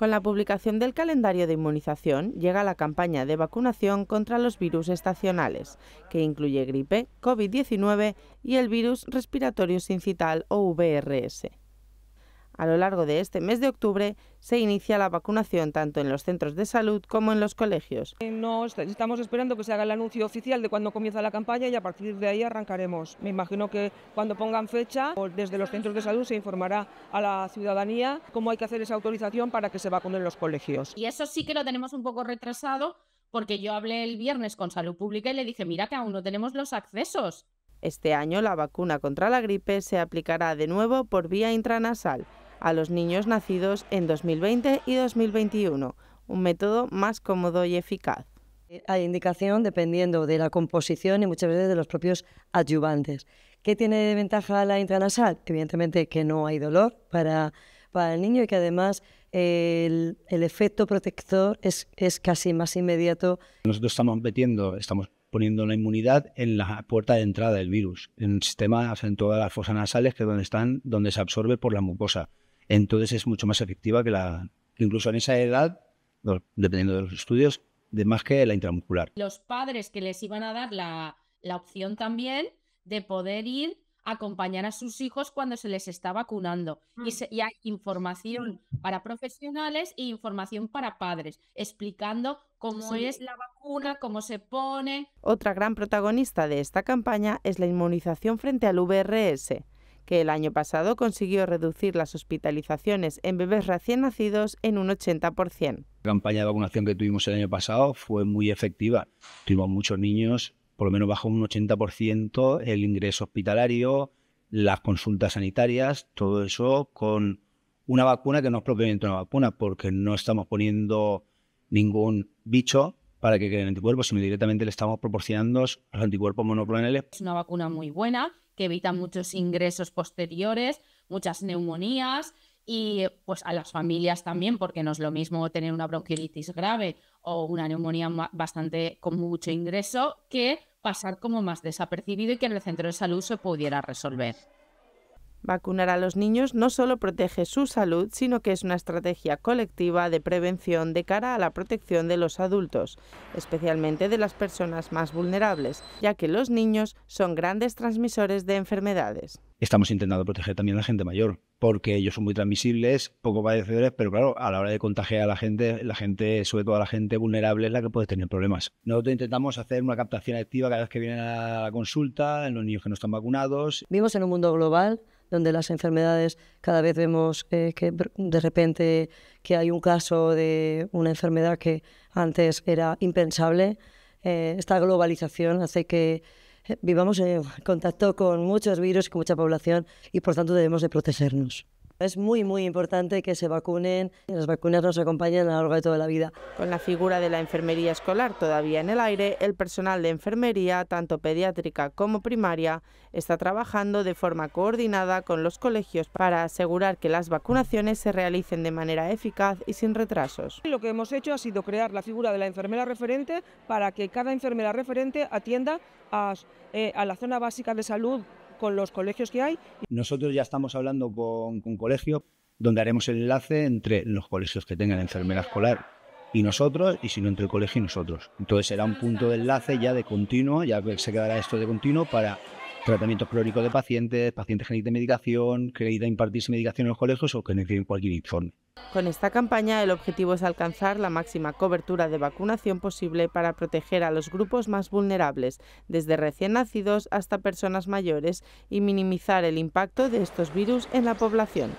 Con la publicación del calendario de inmunización llega la campaña de vacunación contra los virus estacionales, que incluye gripe, COVID-19 y el virus respiratorio sincital o VRS. A lo largo de este mes de octubre se inicia la vacunación tanto en los centros de salud como en los colegios. No estamos esperando que se haga el anuncio oficial de cuándo comienza la campaña y a partir de ahí arrancaremos. Me imagino que cuando pongan fecha, desde los centros de salud se informará a la ciudadanía cómo hay que hacer esa autorización para que se vacunen los colegios. Y eso sí que lo tenemos un poco retrasado porque yo hablé el viernes con Salud Pública y le dije, mira que aún no tenemos los accesos. Este año la vacuna contra la gripe se aplicará de nuevo por vía intranasal a los niños nacidos en 2020 y 2021, un método más cómodo y eficaz. Hay indicación dependiendo de la composición y muchas veces de los propios adyuvantes. ¿Qué tiene de ventaja la intranasal? Evidentemente que no hay dolor para, el niño y que además el, efecto protector es, casi más inmediato. Nosotros estamos metiendo, estamos poniendo la inmunidad en la puerta de entrada del virus, en el sistema, en todas las fosas nasales, que donde están, donde se absorbe por la mucosa entonces es mucho más efectiva que la, incluso en esa edad, dependiendo de los estudios, de más que la intramuscular. Los padres que les iban a dar la, opción también de poder ir a acompañar a sus hijos cuando se les está vacunando. Y, mm. hay información para profesionales e información para padres, explicando cómo es la vacuna, cómo se pone. Otra gran protagonista de esta campaña es la inmunización frente al VRS, que el año pasado consiguió reducir las hospitalizaciones en bebés recién nacidos en un 80%. La campaña de vacunación que tuvimos el año pasado fue muy efectiva. Tuvimos muchos niños, por lo menos bajo un 80% el ingreso hospitalario, las consultas sanitarias, todo eso con una vacuna que no es propiamente una vacuna, porque no estamos poniendo ningún bicho, para que creen anticuerpos, sino directamente le estamos proporcionando los anticuerpos monoclonales. Es una vacuna muy buena que evita muchos ingresos posteriores, muchas neumonías y pues a las familias también, porque no es lo mismo tener una bronquiolitis grave o una neumonía bastante con mucho ingreso que pasar como más desapercibido y que en el centro de salud se pudiera resolver. Vacunar a los niños no solo protege su salud, sino que es una estrategia colectiva de prevención de cara a la protección de los adultos, especialmente de las personas más vulnerables, ya que los niños son grandes transmisores de enfermedades estamos intentando proteger también a la gente mayor, porque ellos son muy transmisibles, poco padecedores, pero claro, a la hora de contagiar a la gente, la gente, sobre todo a la gente vulnerable, es la que puede tener problemas. Nosotros intentamos hacer una captación activa cada vez que vienen a la consulta, en los niños que no están vacunados. Vivimos en un mundo global donde las enfermedades cada vez vemos eh, que de repente que hay un caso de una enfermedad que antes era impensable. Eh, esta globalización hace que vivamos en contacto con muchos virus, con mucha población y por tanto debemos de protegernos. Es muy, muy importante que se vacunen y las vacunas nos acompañen a lo largo de toda la vida. Con la figura de la enfermería escolar todavía en el aire, el personal de enfermería, tanto pediátrica como primaria, está trabajando de forma coordinada con los colegios para asegurar que las vacunaciones se realicen de manera eficaz y sin retrasos. Lo que hemos hecho ha sido crear la figura de la enfermera referente para que cada enfermera referente atienda a, eh, a la zona básica de salud con los colegios que hay. Nosotros ya estamos hablando con, un colegios donde haremos el enlace entre los colegios que tengan enfermera escolar y nosotros, y si no entre el colegio y nosotros. Entonces será un punto de enlace ya de continuo, ya que se quedará esto de continuo para tratamientos crónicos de pacientes, pacientes que necesiten medicación, que necesiten impartirse medicación en los colegios o que necesiten cualquier informe. Con esta campaña el objetivo es alcanzar la máxima cobertura de vacunación posible para proteger a los grupos más vulnerables, desde recién nacidos hasta personas mayores, y minimizar el impacto de estos virus en la población.